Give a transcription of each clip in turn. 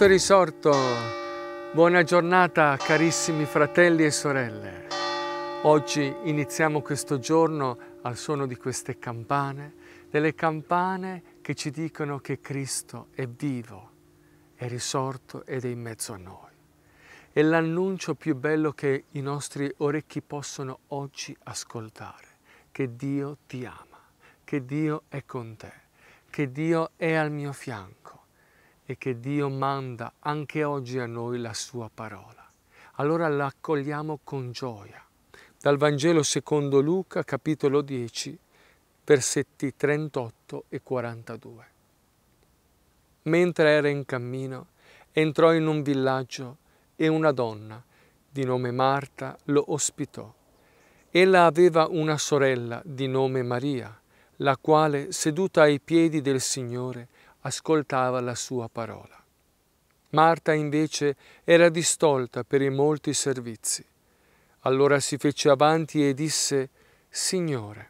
Cristo risorto, buona giornata carissimi fratelli e sorelle. Oggi iniziamo questo giorno al suono di queste campane, delle campane che ci dicono che Cristo è vivo, è risorto ed è in mezzo a noi. È l'annuncio più bello che i nostri orecchi possono oggi ascoltare, che Dio ti ama, che Dio è con te, che Dio è al mio fianco e che Dio manda anche oggi a noi la sua parola. Allora la accogliamo con gioia. Dal Vangelo secondo Luca, capitolo 10, versetti 38 e 42. Mentre era in cammino, entrò in un villaggio e una donna, di nome Marta, lo ospitò. Ella aveva una sorella di nome Maria, la quale, seduta ai piedi del Signore, ascoltava la sua parola. Marta invece era distolta per i molti servizi. Allora si fece avanti e disse, Signore,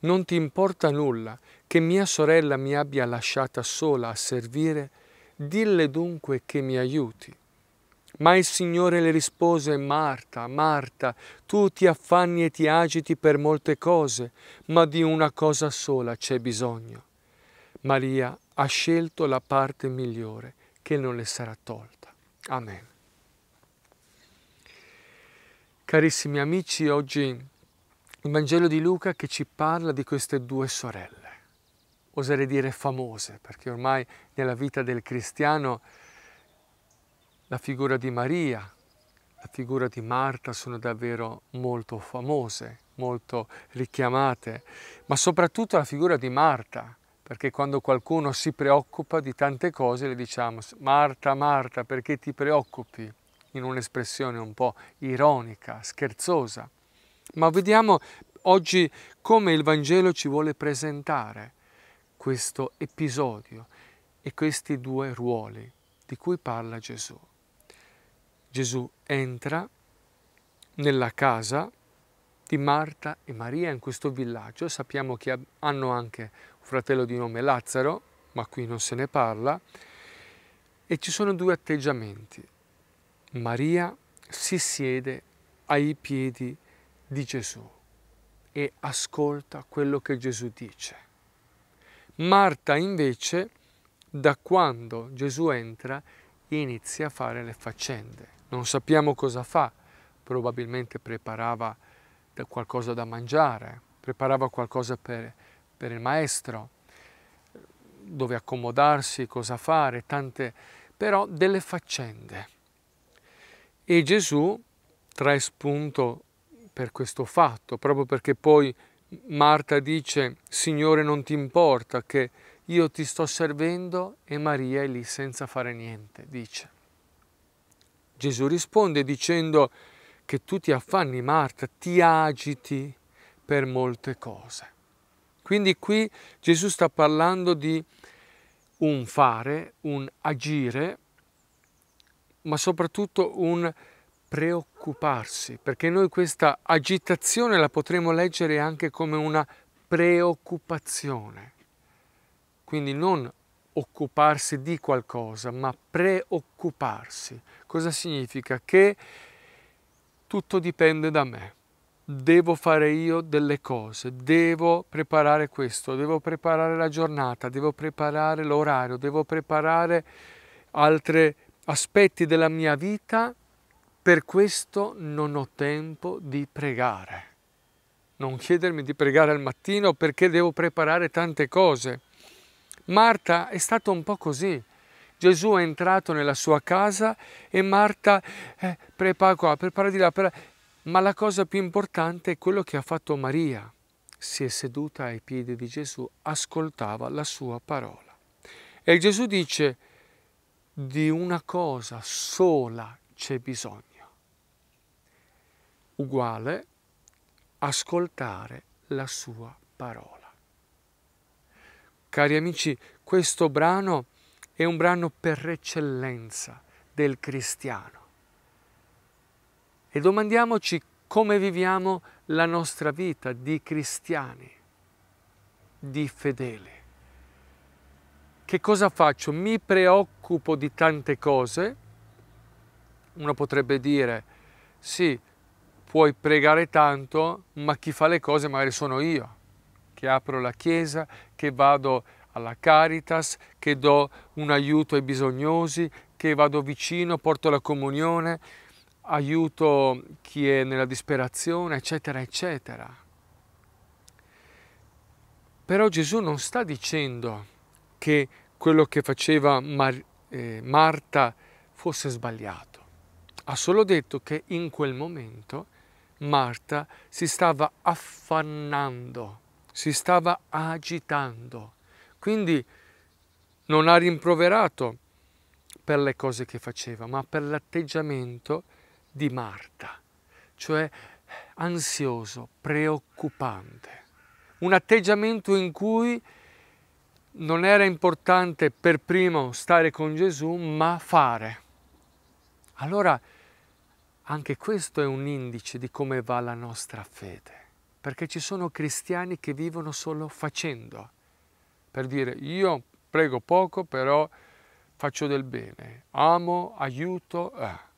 non ti importa nulla che mia sorella mi abbia lasciata sola a servire, dille dunque che mi aiuti. Ma il Signore le rispose, Marta, Marta, tu ti affanni e ti agiti per molte cose, ma di una cosa sola c'è bisogno. Maria ha scelto la parte migliore che non le sarà tolta. Amen. Carissimi amici, oggi il Vangelo di Luca che ci parla di queste due sorelle, oserei dire famose, perché ormai nella vita del cristiano la figura di Maria, la figura di Marta sono davvero molto famose, molto richiamate, ma soprattutto la figura di Marta, perché quando qualcuno si preoccupa di tante cose le diciamo Marta, Marta, perché ti preoccupi? In un'espressione un po' ironica, scherzosa. Ma vediamo oggi come il Vangelo ci vuole presentare questo episodio e questi due ruoli di cui parla Gesù. Gesù entra nella casa di Marta e Maria in questo villaggio, sappiamo che hanno anche fratello di nome Lazzaro, ma qui non se ne parla, e ci sono due atteggiamenti. Maria si siede ai piedi di Gesù e ascolta quello che Gesù dice. Marta invece, da quando Gesù entra, inizia a fare le faccende. Non sappiamo cosa fa, probabilmente preparava qualcosa da mangiare, preparava qualcosa per per il maestro, dove accomodarsi, cosa fare, tante, però delle faccende. E Gesù trae spunto per questo fatto, proprio perché poi Marta dice, Signore non ti importa che io ti sto servendo e Maria è lì senza fare niente, dice. Gesù risponde dicendo che tu ti affanni Marta, ti agiti per molte cose. Quindi qui Gesù sta parlando di un fare, un agire, ma soprattutto un preoccuparsi, perché noi questa agitazione la potremmo leggere anche come una preoccupazione. Quindi non occuparsi di qualcosa, ma preoccuparsi. Cosa significa? Che tutto dipende da me devo fare io delle cose, devo preparare questo, devo preparare la giornata, devo preparare l'orario, devo preparare altri aspetti della mia vita, per questo non ho tempo di pregare. Non chiedermi di pregare al mattino perché devo preparare tante cose. Marta è stato un po' così. Gesù è entrato nella sua casa e Marta eh, prepara qua, prepara di là. Prepara ma la cosa più importante è quello che ha fatto Maria. Si è seduta ai piedi di Gesù, ascoltava la sua parola. E Gesù dice, di una cosa sola c'è bisogno. Uguale ascoltare la sua parola. Cari amici, questo brano è un brano per eccellenza del cristiano e domandiamoci come viviamo la nostra vita di cristiani, di fedeli. Che cosa faccio? Mi preoccupo di tante cose. Uno potrebbe dire, sì, puoi pregare tanto, ma chi fa le cose magari sono io, che apro la chiesa, che vado alla Caritas, che do un aiuto ai bisognosi, che vado vicino, porto la comunione aiuto chi è nella disperazione, eccetera, eccetera. Però Gesù non sta dicendo che quello che faceva Mar eh, Marta fosse sbagliato. Ha solo detto che in quel momento Marta si stava affannando, si stava agitando. Quindi non ha rimproverato per le cose che faceva, ma per l'atteggiamento che di Marta, cioè ansioso, preoccupante, un atteggiamento in cui non era importante per primo stare con Gesù, ma fare. Allora, anche questo è un indice di come va la nostra fede, perché ci sono cristiani che vivono solo facendo, per dire io prego poco, però faccio del bene, amo, aiuto. Eh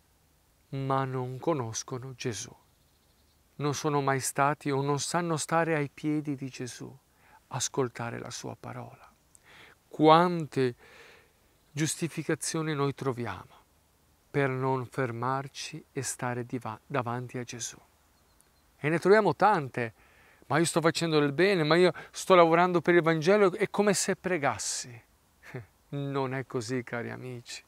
ma non conoscono Gesù. Non sono mai stati o non sanno stare ai piedi di Gesù, ascoltare la sua parola. Quante giustificazioni noi troviamo per non fermarci e stare davanti a Gesù. E ne troviamo tante, ma io sto facendo del bene, ma io sto lavorando per il Vangelo, è come se pregassi. Non è così, cari amici.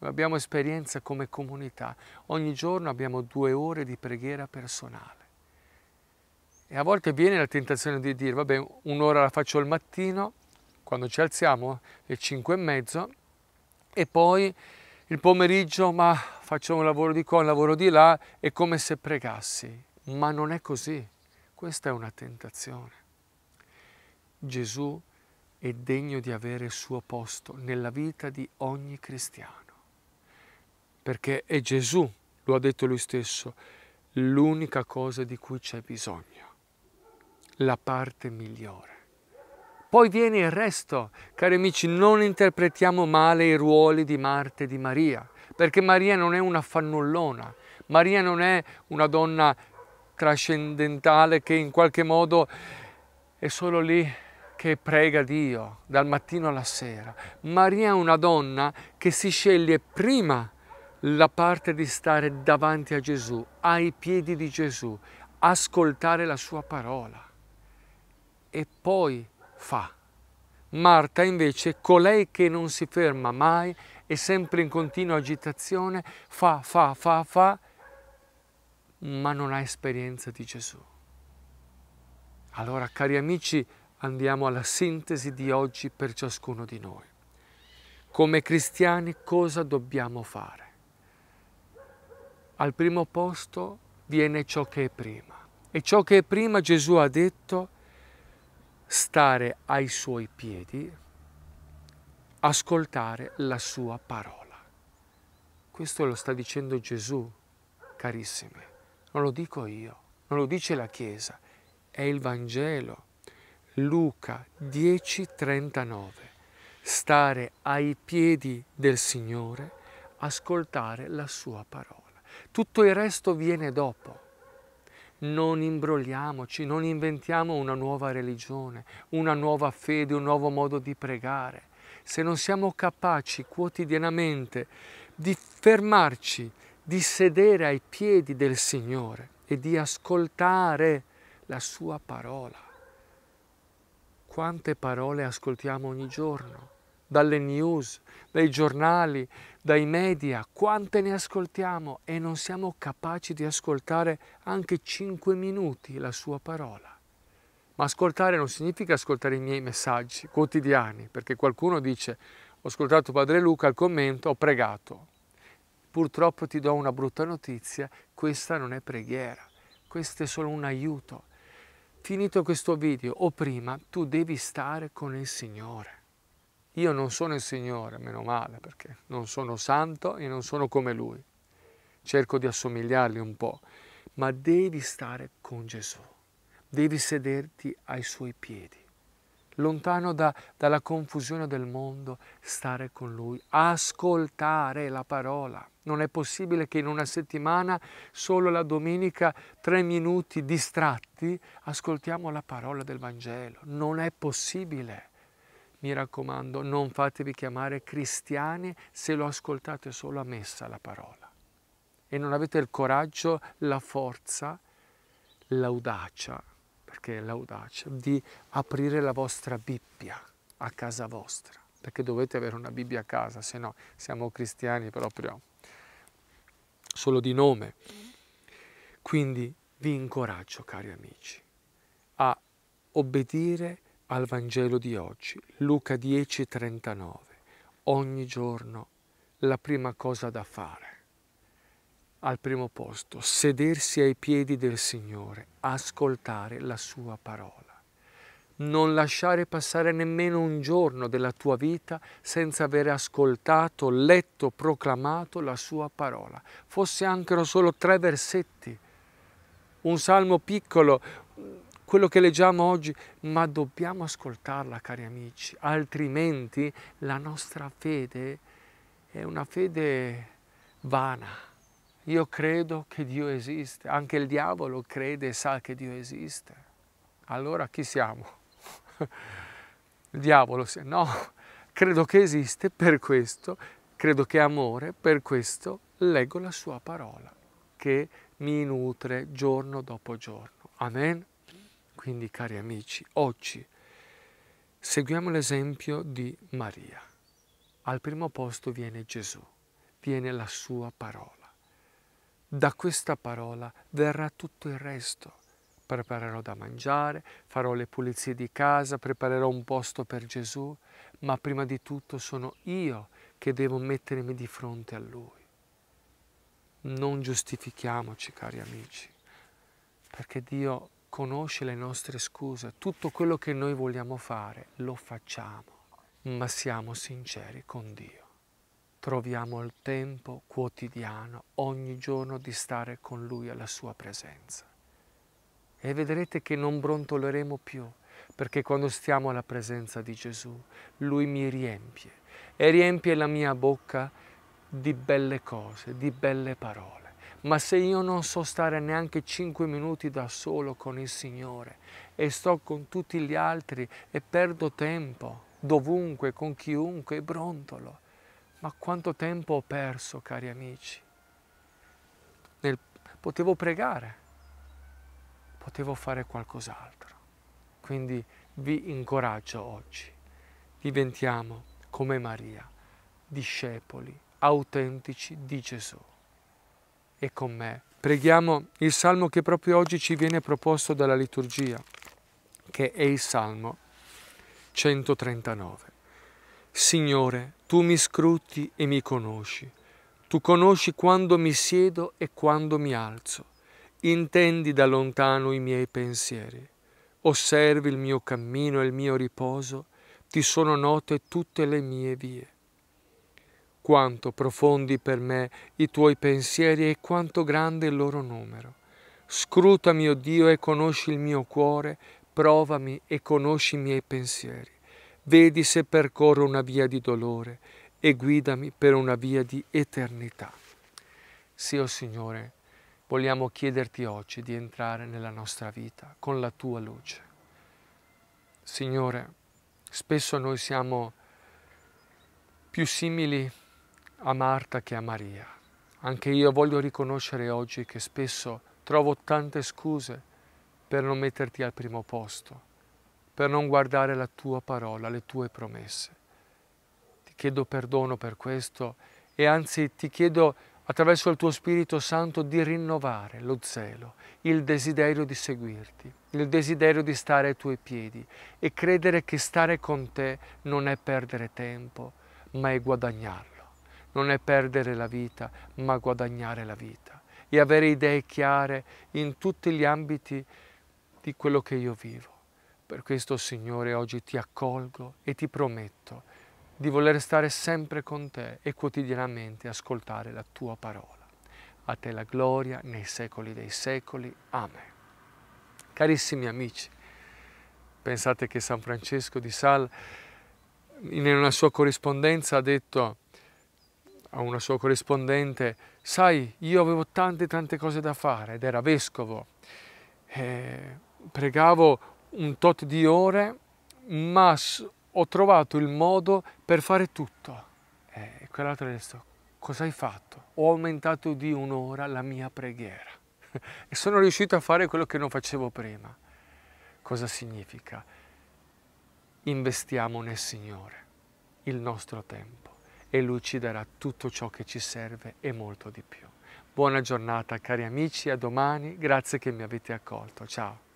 Noi abbiamo esperienza come comunità. Ogni giorno abbiamo due ore di preghiera personale. E a volte viene la tentazione di dire, vabbè, un'ora la faccio al mattino, quando ci alziamo, le cinque e mezzo, e poi il pomeriggio, ma faccio un lavoro di qua, un lavoro di là, è come se pregassi. Ma non è così. Questa è una tentazione. Gesù è degno di avere il suo posto nella vita di ogni cristiano perché è Gesù, lo ha detto lui stesso, l'unica cosa di cui c'è bisogno, la parte migliore. Poi viene il resto. Cari amici, non interpretiamo male i ruoli di Marte e di Maria, perché Maria non è una fannullona, Maria non è una donna trascendentale che in qualche modo è solo lì che prega Dio dal mattino alla sera. Maria è una donna che si sceglie prima di la parte di stare davanti a Gesù, ai piedi di Gesù, ascoltare la sua parola e poi fa. Marta invece, colei che non si ferma mai e sempre in continua agitazione, fa, fa, fa, fa, ma non ha esperienza di Gesù. Allora, cari amici, andiamo alla sintesi di oggi per ciascuno di noi. Come cristiani cosa dobbiamo fare? al primo posto viene ciò che è prima. E ciò che è prima Gesù ha detto stare ai suoi piedi, ascoltare la sua parola. Questo lo sta dicendo Gesù, carissimi. Non lo dico io, non lo dice la Chiesa, è il Vangelo. Luca 10:39. Stare ai piedi del Signore, ascoltare la sua parola tutto il resto viene dopo. Non imbrogliamoci, non inventiamo una nuova religione, una nuova fede, un nuovo modo di pregare. Se non siamo capaci quotidianamente di fermarci, di sedere ai piedi del Signore e di ascoltare la sua parola. Quante parole ascoltiamo ogni giorno? dalle news, dai giornali, dai media, quante ne ascoltiamo e non siamo capaci di ascoltare anche 5 minuti la sua parola. Ma ascoltare non significa ascoltare i miei messaggi quotidiani, perché qualcuno dice ho ascoltato Padre Luca al commento, ho pregato. Purtroppo ti do una brutta notizia, questa non è preghiera, questo è solo un aiuto. Finito questo video o prima, tu devi stare con il Signore. Io non sono il Signore, meno male, perché non sono santo e non sono come Lui. Cerco di assomigliargli un po', ma devi stare con Gesù, devi sederti ai suoi piedi, lontano da, dalla confusione del mondo, stare con Lui, ascoltare la parola. Non è possibile che in una settimana, solo la domenica, tre minuti distratti, ascoltiamo la parola del Vangelo. Non è possibile mi raccomando, non fatevi chiamare cristiani se lo ascoltate solo a messa la parola e non avete il coraggio, la forza, l'audacia, perché è l'audacia, di aprire la vostra Bibbia a casa vostra, perché dovete avere una Bibbia a casa, se no siamo cristiani proprio solo di nome. Quindi vi incoraggio, cari amici, a obbedire a al Vangelo di oggi, Luca 10:39. Ogni giorno la prima cosa da fare, al primo posto, sedersi ai piedi del Signore, ascoltare la sua parola. Non lasciare passare nemmeno un giorno della tua vita senza aver ascoltato, letto, proclamato la sua parola. Fosse anche solo tre versetti, un salmo piccolo, quello che leggiamo oggi, ma dobbiamo ascoltarla, cari amici, altrimenti la nostra fede è una fede vana. Io credo che Dio esiste, anche il diavolo crede e sa che Dio esiste. Allora chi siamo? Il diavolo, se no, credo che esiste per questo, credo che è amore, per questo leggo la sua parola che mi nutre giorno dopo giorno. Amen. Quindi, cari amici, oggi seguiamo l'esempio di Maria. Al primo posto viene Gesù, viene la sua parola. Da questa parola verrà tutto il resto. Preparerò da mangiare, farò le pulizie di casa, preparerò un posto per Gesù, ma prima di tutto sono io che devo mettermi di fronte a Lui. Non giustifichiamoci, cari amici, perché Dio conosce le nostre scuse, tutto quello che noi vogliamo fare lo facciamo, ma siamo sinceri con Dio. Troviamo il tempo quotidiano, ogni giorno, di stare con Lui alla Sua presenza. E vedrete che non brontoleremo più, perché quando stiamo alla presenza di Gesù, Lui mi riempie e riempie la mia bocca di belle cose, di belle parole ma se io non so stare neanche 5 minuti da solo con il Signore e sto con tutti gli altri e perdo tempo dovunque, con chiunque, e brontolo, ma quanto tempo ho perso, cari amici? Nel... potevo pregare, potevo fare qualcos'altro. Quindi vi incoraggio oggi, diventiamo come Maria, discepoli autentici di Gesù e con me. Preghiamo il salmo che proprio oggi ci viene proposto dalla liturgia, che è il salmo 139. Signore, tu mi scruti e mi conosci. Tu conosci quando mi siedo e quando mi alzo. Intendi da lontano i miei pensieri. Osservi il mio cammino e il mio riposo. Ti sono note tutte le mie vie quanto profondi per me i tuoi pensieri e quanto grande il loro numero. Scrutami, o oh Dio, e conosci il mio cuore, provami e conosci i miei pensieri. Vedi se percorro una via di dolore e guidami per una via di eternità. Sì, o oh Signore, vogliamo chiederti oggi di entrare nella nostra vita con la tua luce. Signore, spesso noi siamo più simili a a Marta che a Maria. Anche io voglio riconoscere oggi che spesso trovo tante scuse per non metterti al primo posto, per non guardare la tua parola, le tue promesse. Ti chiedo perdono per questo e anzi ti chiedo attraverso il tuo Spirito Santo di rinnovare lo zelo, il desiderio di seguirti, il desiderio di stare ai tuoi piedi e credere che stare con te non è perdere tempo, ma è guadagnarlo non è perdere la vita, ma guadagnare la vita e avere idee chiare in tutti gli ambiti di quello che io vivo. Per questo, Signore, oggi ti accolgo e ti prometto di voler stare sempre con te e quotidianamente ascoltare la tua parola. A te la gloria nei secoli dei secoli. Amen. Carissimi amici, pensate che San Francesco di Sal in una sua corrispondenza ha detto a una sua corrispondente, sai, io avevo tante tante cose da fare ed era vescovo, eh, pregavo un tot di ore, ma ho trovato il modo per fare tutto. E eh, quell'altro ha detto, cosa hai fatto? Ho aumentato di un'ora la mia preghiera e sono riuscito a fare quello che non facevo prima. Cosa significa? Investiamo nel Signore il nostro tempo e lui darà tutto ciò che ci serve e molto di più. Buona giornata cari amici, a domani, grazie che mi avete accolto, ciao!